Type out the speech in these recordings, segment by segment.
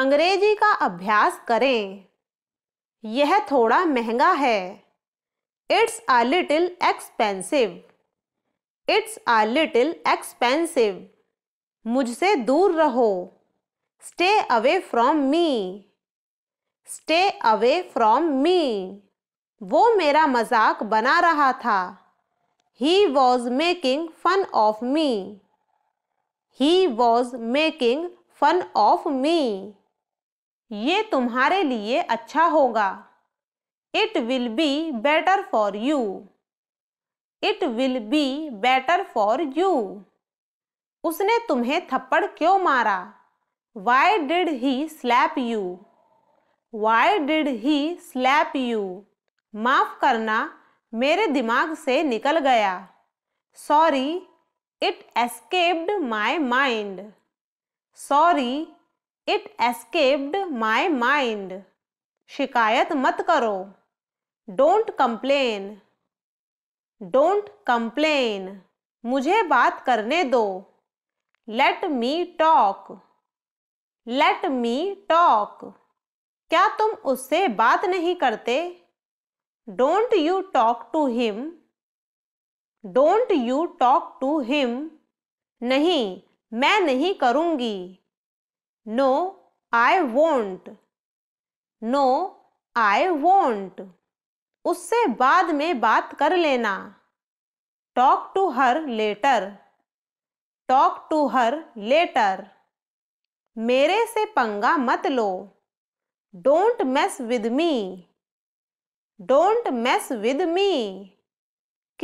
अंग्रेजी का अभ्यास करें यह थोड़ा महंगा है it's a little expensive it's a little expensive मुझसे दूर रहो stay away from me stay away from me वो मेरा मजाक बना रहा था he was making fun of me he was making fun of me ये तुम्हारे लिए अच्छा होगा it will be better for you it will be better for you उसने तुम्हें थप्पड़ क्यों मारा why did he slap you why did he slap you माफ़ करना मेरे दिमाग से निकल गया sorry it escaped my mind sorry it escaped my mind शिकायत मत करो डोंट कंप्लेन डोंट कंप्लेन मुझे बात करने दो let me talk let me talk क्या तुम उससे बात नहीं करते don't you talk to him don't you talk to him नहीं मैं नहीं करूँगी no I won't no I won't उससे बाद में बात कर लेना talk to her later talk to her later मेरे से पंगा मत लो don't mess with me don't mess with me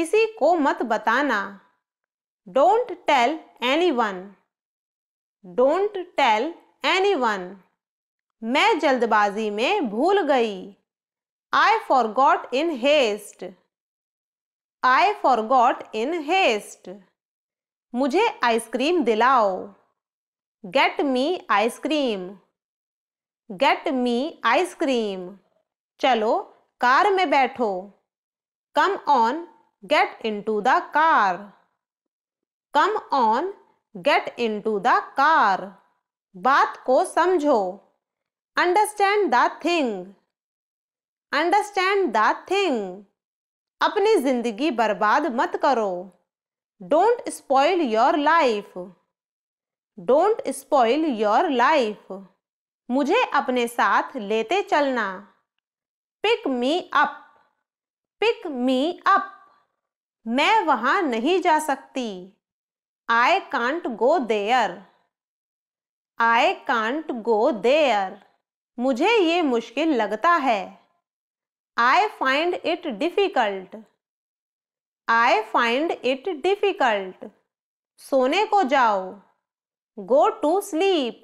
किसी को मत बताना don't tell any one don't tell anyone मैं जल्दबाजी में भूल गई I forgot in haste I forgot in haste मुझे आइसक्रीम दिलाओ get me ice cream get me ice cream चलो कार में बैठो come on get into the car come on get into the car बात को समझो understand the thing understand the thing अपनी जिंदगी बर्बाद मत करो don't spoil your life don't spoil your life मुझे अपने साथ लेते चलना pick me up pick me up मैं वहाँ नहीं जा सकती I can't go there I can't go there मुझे ये मुश्किल लगता है I find it difficult I find it difficult सोने को जाओ go to sleep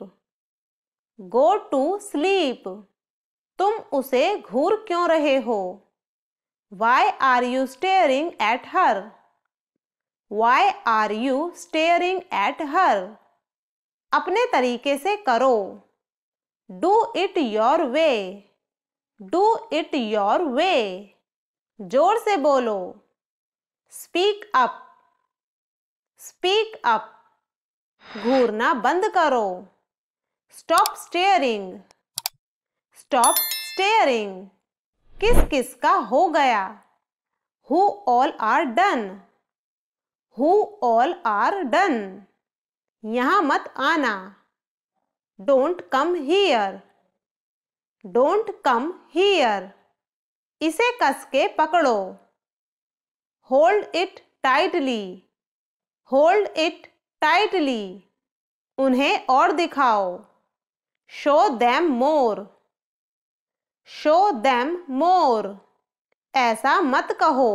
go to sleep तुम उसे घूर क्यों रहे हो why are you staring at her why are you staring at her अपने तरीके से करो do it your way do it your way जोर से बोलो स्पीक अप स्पीक अप घूरना बंद करो स्टॉप स्टेयरिंग स्टॉप स्टेयरिंग किस किस का हो गया who all are done who all are done यहां मत आना don't come here don't come here इसे कस के पकड़ो hold it tightly hold it tightly उन्हें और दिखाओ show them more show them more ऐसा मत कहो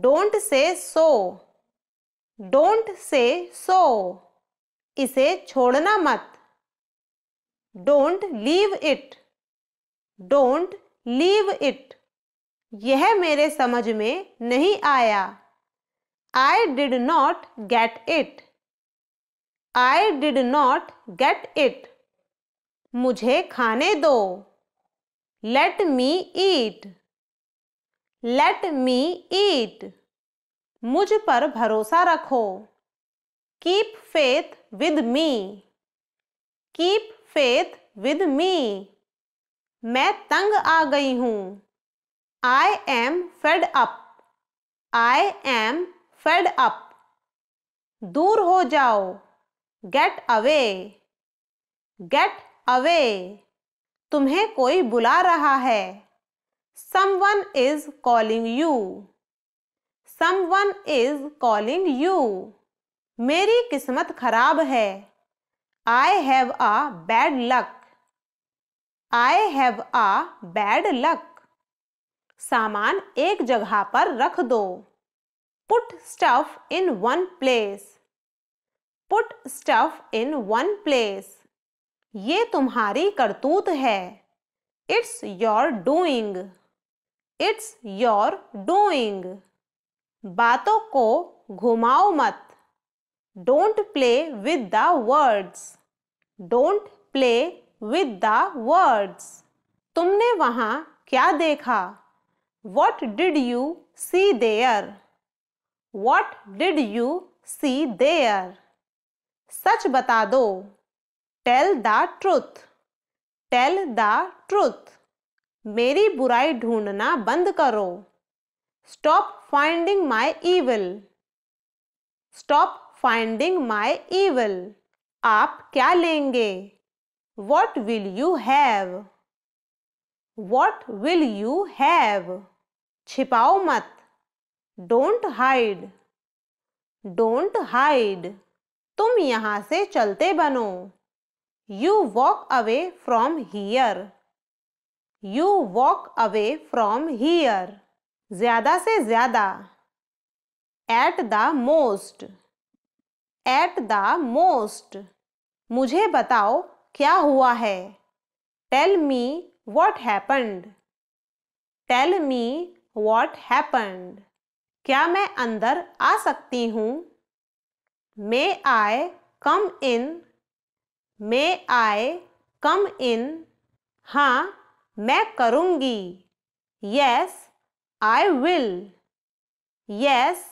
don't say so don't say सो इसे छोड़ना मत don't leave it don't leave it यह मेरे समझ में नहीं आया I did not get it I did not get it मुझे खाने दो लेट मी ईट लेट मी ईट मुझ पर भरोसा रखो keep faith with me keep faith with me मैं तंग आ गई हूँ I am fed up I am fed up दूर हो जाओ गेट अवे गेट अवे तुम्हें कोई बुला रहा है someone is calling you someone is calling you मेरी किस्मत खराब है I have a bad luck I have a bad luck सामान एक जगह पर रख दो put stuff in one place put stuff in one place ये तुम्हारी करतूत है it's your doing it's your doing बातों को घुमाओ मत don't play with the words don't play with the words तुमने वहाँ क्या देखा what did you see there what did you see there सच बता दो tell the truth tell the truth मेरी बुराई ढूंढना बंद करो Stop finding my evil. Stop finding my evil. आप क्या लेंगे What will you have? What will you have? छिपाओ मत Don't hide. Don't hide. तुम यहां से चलते बनो You walk away from here. You walk away from here. ज़्यादा से ज़्यादा at the most at the most मुझे बताओ क्या हुआ है tell me what happened tell me what happened क्या मैं अंदर आ सकती हूँ मे आई कम इन मे आई कम इन हाँ मैं करूँगी yes I will yes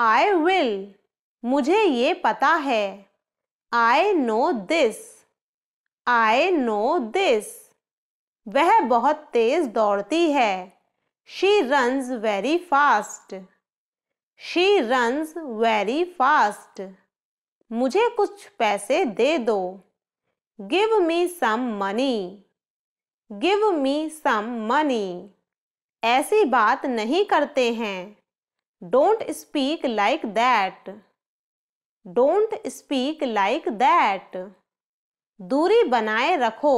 I will मुझे ये पता है I know this I know this वह बहुत तेज दौड़ती है she runs very fast she runs very fast मुझे कुछ पैसे दे दो give me some money give me some money ऐसी बात नहीं करते हैं don't speak like that don't speak like that दूरी बनाए रखो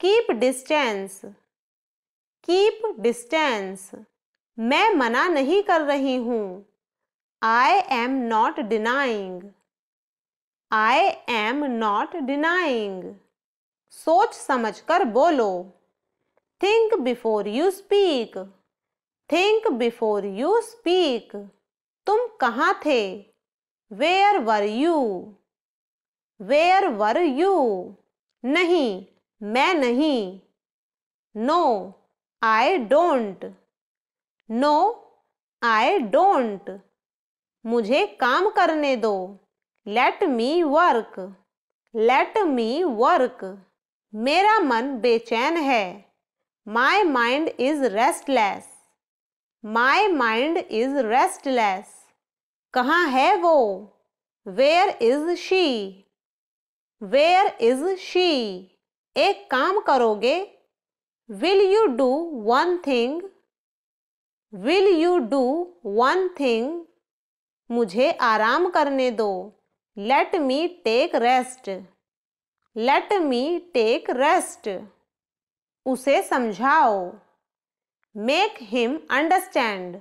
कीप डिस्टेंस कीप डिस्टेंस मैं मना नहीं कर रही हूँ I am not denying I am not denying सोच समझ कर बोलो think before you speak think before you speak तुम कहाँ थे where were you where were you नहीं मैं नहीं no I don't no I don't मुझे काम करने दो let me work let me work मेरा मन बेचैन है My mind is restless. My mind is restless. कहाँ है वो Where is she? Where is she? एक काम करोगे Will you do one thing? Will you do one thing? मुझे आराम करने दो Let me take rest. Let me take rest. उसे समझाओ make him understand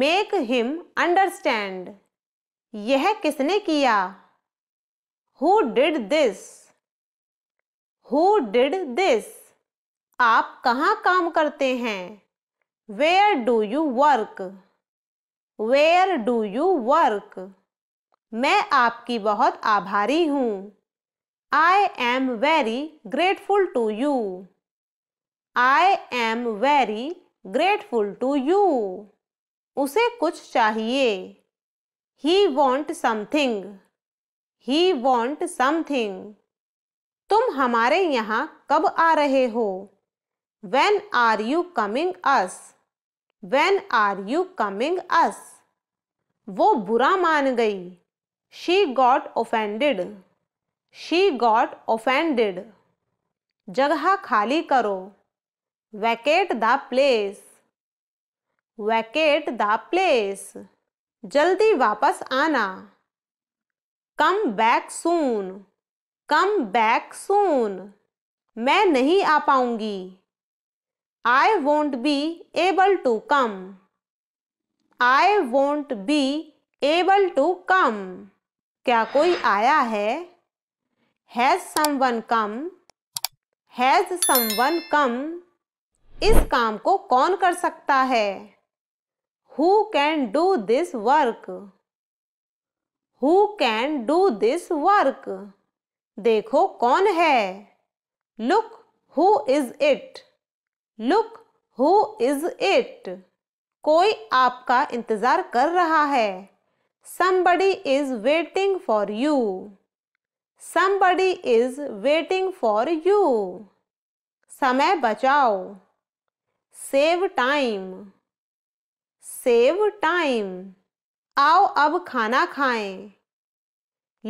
make him understand यह किसने किया who did this who did this आप कहाँ काम करते हैं where do you work where do you work मैं आपकी बहुत आभारी हूँ I am very grateful to you. I am very grateful to you. उसे कुछ चाहिए He want something. He want something. तुम हमारे यहाँ कब आ रहे हो When are you coming us? When are you coming us? वो बुरा मान गई She got offended. She got offended जगह खाली करो vacate the place vacate the place जल्दी वापस आना come back soon come back soon मैं नहीं आ पाऊंगी I won't be able to come I won't be able to come क्या कोई आया है has someone come has someone come इस काम को कौन कर सकता है who can do this work who can do this work देखो कौन है look who is it look who is it कोई आपका इंतज़ार कर रहा है somebody is waiting for you Somebody is waiting for you. समय बचाओ. Save time. Save time. आओ अब खाना खाएं.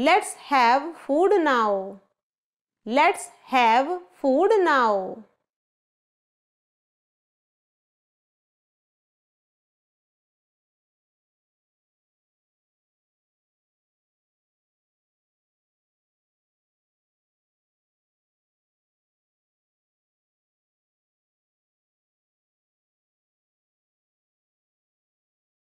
Let's have food now. Let's have food now.